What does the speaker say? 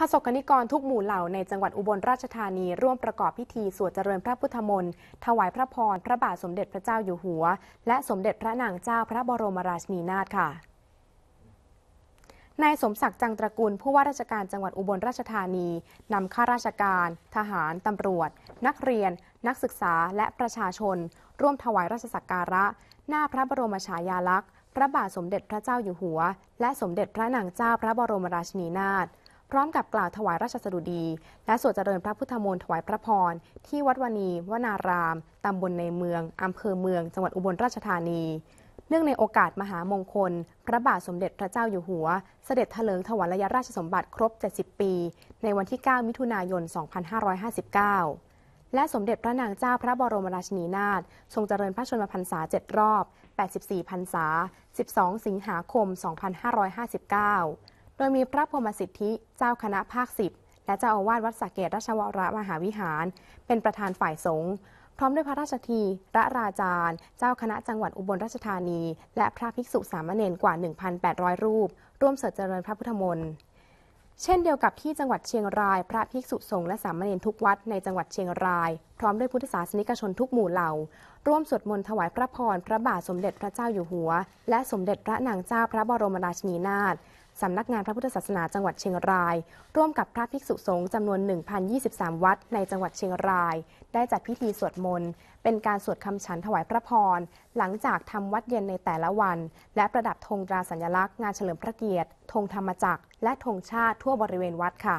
พระสกนิกรทุกหมู่เหล่าในจังหวัดอุบลราชธานีร่วมประกอบพิธีสวดเจริญพระพุทธมนต์ถวายพระพรพระบาทสมเด็จพระเจ้าอยู่หัวและสมเด็จพระนางเจ้าพระบรมราชินีนาถค่ะ นายสมศักดิ์จังตระกูลผู้ว่าราชการจังหวัดอุบลราชธานีนำข้าราชการ ทหารตำรวจ นักเรียน นักศึกษาและประชาชน ร่วมถวายราชสักการะ หน้าพระบรมฉายาลักษณ์ พระบาทสมเด็จพระเจ้าอยู่หัวและสมเด็จพระนางเจ้าพระบรมราชินีนาถพร้อมกับกล่าวถวายราชสดุดี และสวดเจริญพระพุทธมนต์ถวายพระพร ที่วัดวณีวนาราม ตำบลในเมือง อำเภอเมือง จังหวัดอุบลราชธานี เนื่องในโอกาสมหามงคล พระบาทสมเด็จพระเจ้าอยู่หัวเสด็จถลิงถวายยราชสมบัติครบ 70 ปี ในวันที่ 9 มิถุนายน 2559 และสมเด็จพระนางเจ้าพระบรมราชินีนาถทรงเจริญพระชนมพรรษา7รอบ 84พรรษา12สิงหาคม 2559โดยมีพระพรหมสิทธิเจ้าคณะภาคสิบ และเจ้าอาวาสวัดสเกตราชวรมหาวิหาร เป็นประธานฝ่ายสงฆ์พร้อมด้วยพระราชทีระราจารย์ เจ้าคณะจังหวัดอุบลราชธานี และพระภิกษุสามเณรกว่า 1,800 รูป ร่วมเสด็จเจริญพระพุทธมนต์ เช่นเดียวกับที่จังหวัดเชียงราย พระภิกษุสงฆ์และสามเณรทุกวัดในจังหวัดเชียงรายพร้อมด้วยพุทธศาสนิกชนทุกหมู่เหล่าร่วมสวดมนต์ถวายพระพรพระบาทสมเด็จพระเจ้าอยู่หัว และสมเด็จพระนางเจ้าพระบรมราชินีนาถสำนักงานพระพุทธศาสนาจังหวัดเชียงราย ร่วมกับพระภิกษุสงฆ์จำนวน 1,023 วัดในจังหวัดเชียงราย ได้จัดพิธีสวดมนต์เป็นการสวดคำฉันถวายพระพร หลังจากทำวัดเย็นในแต่ละวัน และประดับธงตราสัญลักษณ์งานเฉลิมพระเกียรติ ธงธรรมจักรและธงชาติทั่วบริเวณวัดค่ะ